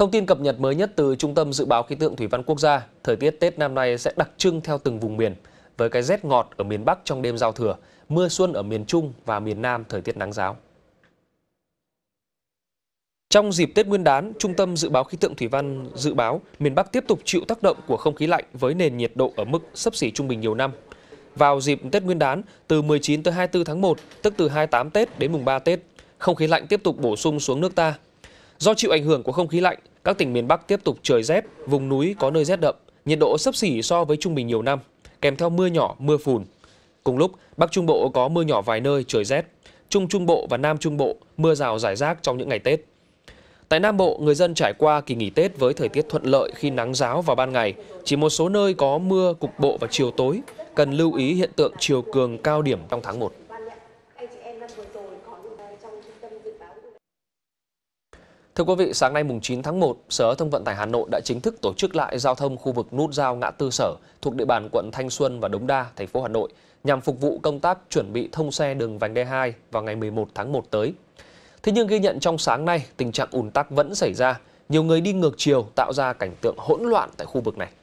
Thông tin cập nhật mới nhất từ Trung tâm Dự báo Khí tượng Thủy văn Quốc gia, thời tiết Tết năm nay sẽ đặc trưng theo từng vùng miền, với cái rét ngọt ở miền Bắc trong đêm giao thừa, mưa xuân ở miền Trung và miền Nam thời tiết nắng giáo. Trong dịp Tết Nguyên đán, Trung tâm Dự báo Khí tượng Thủy văn dự báo miền Bắc tiếp tục chịu tác động của không khí lạnh với nền nhiệt độ ở mức sấp xỉ trung bình nhiều năm. Vào dịp Tết Nguyên đán, từ 19 tới 24 tháng 1, tức từ 28 Tết đến mùng 3 Tết, không khí lạnh tiếp tục bổ sung xuống nước ta. Do chịu ảnh hưởng của không khí lạnh, các tỉnh miền Bắc tiếp tục trời rét, vùng núi có nơi rét đậm, nhiệt độ sấp xỉ so với trung bình nhiều năm, kèm theo mưa nhỏ, mưa phùn. Cùng lúc, Bắc Trung Bộ có mưa nhỏ vài nơi, trời rét. Trung Trung Bộ và Nam Trung Bộ mưa rào rải rác trong những ngày Tết. Tại Nam Bộ, người dân trải qua kỳ nghỉ Tết với thời tiết thuận lợi khi nắng giáo vào ban ngày. Chỉ một số nơi có mưa cục bộ vào chiều tối, cần lưu ý hiện tượng chiều cường cao điểm trong tháng 1. Thưa quý vị, sáng nay mùng 9 tháng 1, Sở thông Vận tải Hà Nội đã chính thức tổ chức lại giao thông khu vực nút giao ngã tư Sở thuộc địa bàn quận Thanh Xuân và Đống Đa, thành phố Hà Nội nhằm phục vụ công tác chuẩn bị thông xe đường vành đai 2 vào ngày 11 tháng 1 tới. Thế nhưng ghi nhận trong sáng nay, tình trạng ùn tắc vẫn xảy ra, nhiều người đi ngược chiều tạo ra cảnh tượng hỗn loạn tại khu vực này.